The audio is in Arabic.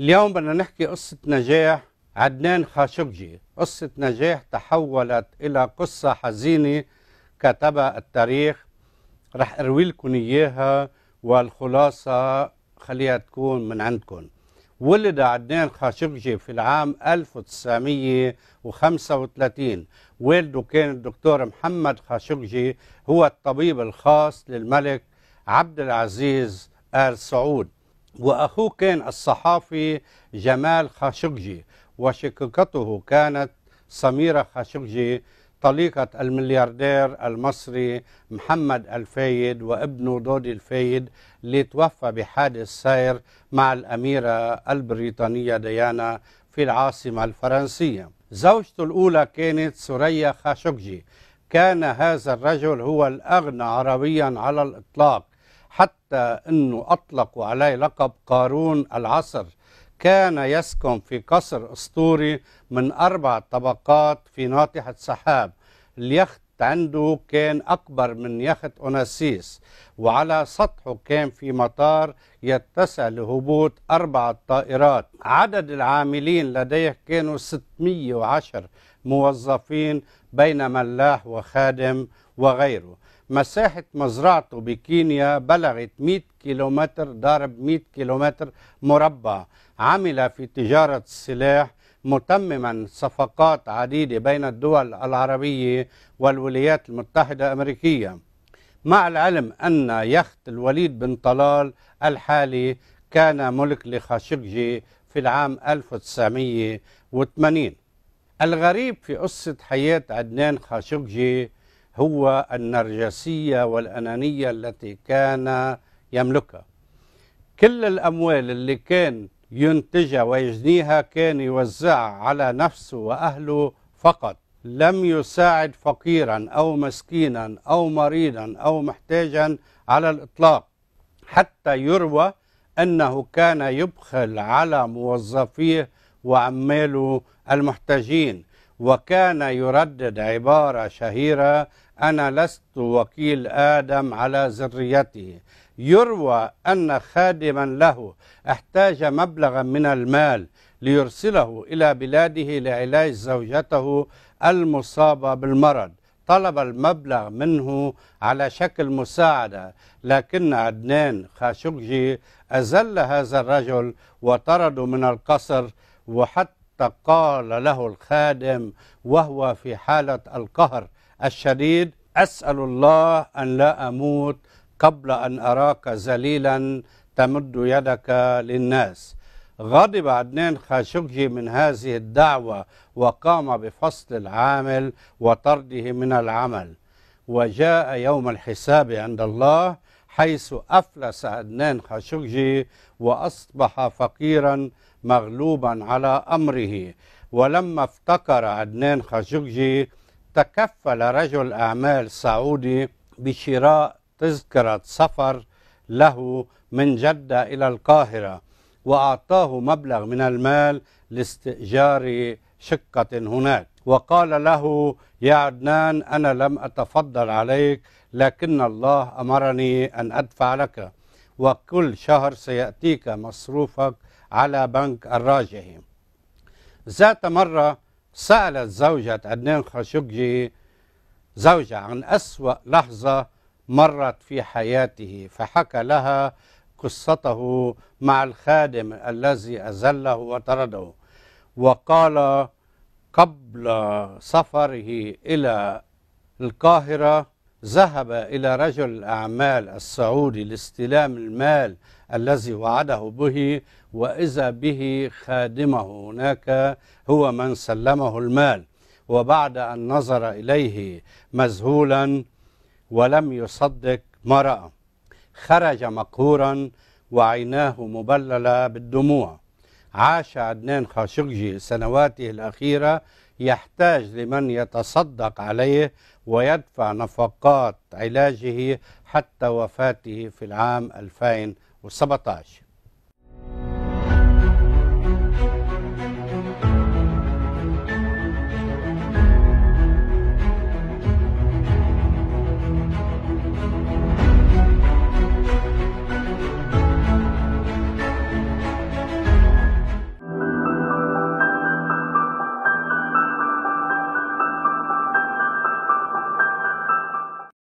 اليوم بدنا نحكي قصة نجاح عدنان خاشقجي قصة نجاح تحولت إلى قصة حزينة كتبها التاريخ رح أروي لكم إياها والخلاصة خليها تكون من عندكم ولد عدنان خاشقجي في العام 1935 والده كان الدكتور محمد خاشقجي هو الطبيب الخاص للملك عبد العزيز آل سعود وأخوه كان الصحافي جمال خاشقجي وشقيقته كانت سميرة خاشقجي طليقة الملياردير المصري محمد الفايد وابنه دودي الفايد اللي توفى بحادث سير مع الأميرة البريطانية ديانا في العاصمة الفرنسية زوجته الأولى كانت سوريا خاشقجي كان هذا الرجل هو الأغنى عربيا على الإطلاق حتى أنه أطلقوا عليه لقب قارون العصر كان يسكن في قصر أسطوري من أربع طبقات في ناطحة سحاب اليخت عنده كان أكبر من يخت أوناسيس وعلى سطحه كان في مطار يتسع لهبوط اربع طائرات عدد العاملين لديه كانوا 610 موظفين بين ملاح وخادم وغيره مساحة مزرعته بكينيا بلغت 100 كيلومتر ضارب 100 كيلومتر مربع عمل في تجارة السلاح متمما صفقات عديدة بين الدول العربية والولايات المتحدة الأمريكية مع العلم أن يخت الوليد بن طلال الحالي كان ملك لخاشقجي في العام 1980 الغريب في قصة حياة عدنان خاشقجي هو النرجسية والأنانية التي كان يملكها كل الأموال اللي كان ينتجها ويجنيها كان يوزعها على نفسه وأهله فقط لم يساعد فقيرا أو مسكينا أو مريضا أو محتاجا على الإطلاق حتى يروى أنه كان يبخل على موظفيه وعماله المحتاجين وكان يردد عبارة شهيرة أنا لست وكيل آدم على ذريته يروى أن خادما له احتاج مبلغا من المال ليرسله إلى بلاده لعلاج زوجته المصابة بالمرض طلب المبلغ منه على شكل مساعدة لكن عدنان خاشقجي أزل هذا الرجل وطرده من القصر وحتى فقال له الخادم وهو في حالة القهر الشديد أسأل الله أن لا أموت قبل أن أراك ذليلا تمد يدك للناس غضب عدنان خاشقجي من هذه الدعوة وقام بفصل العامل وطرده من العمل وجاء يوم الحساب عند الله حيث أفلس عدنان خاشقجي وأصبح فقيرا مغلوبا على أمره ولما افتقر عدنان خاشقجي تكفل رجل أعمال سعودي بشراء تذكرة سفر له من جدة إلى القاهرة وأعطاه مبلغ من المال لاستئجار شقة هناك وقال له يا عدنان أنا لم أتفضل عليك لكن الله أمرني أن أدفع لك وكل شهر سيأتيك مصروفك على بنك الراجحي ذات مرة سألت زوجة عدنان خاشقجي زوجة عن أسوأ لحظة مرت في حياته فحكى لها قصته مع الخادم الذي أزله وطرده وقال قبل سفره إلى القاهرة ذهب إلى رجل الأعمال السعودي لاستلام المال الذي وعده به وإذا به خادمه هناك هو من سلمه المال وبعد أن نظر إليه مذهولا ولم يصدق ما رأى خرج مقهورا وعيناه مبللة بالدموع عاش عدنان خاشقجي سنواته الأخيرة يحتاج لمن يتصدق عليه ويدفع نفقات علاجه حتى وفاته في العام 2017